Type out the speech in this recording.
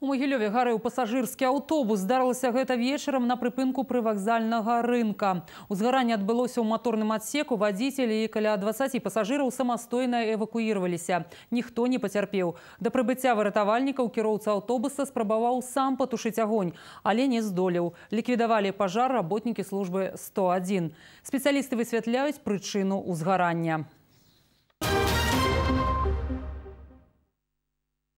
У Магілёве гарэў пасажырскі аўтобус. Здарылася гэта вечарам на прыпынку прывакзальнага рынка. Узгаранне адбылося ў маторным адсеку. Вадзіцелі і каля 20 пасажыраў самастойна эвакуірваліся. Ніхто не пацярпеў. Да прыбыцця выратавальнікаў кіроўца аўтобуса спрабаваў сам патушыць агонь, але не здолеў. Ліквідавалі пажар работнікі службы 101. Спецыялісты высвятляюць прычыну узгарання.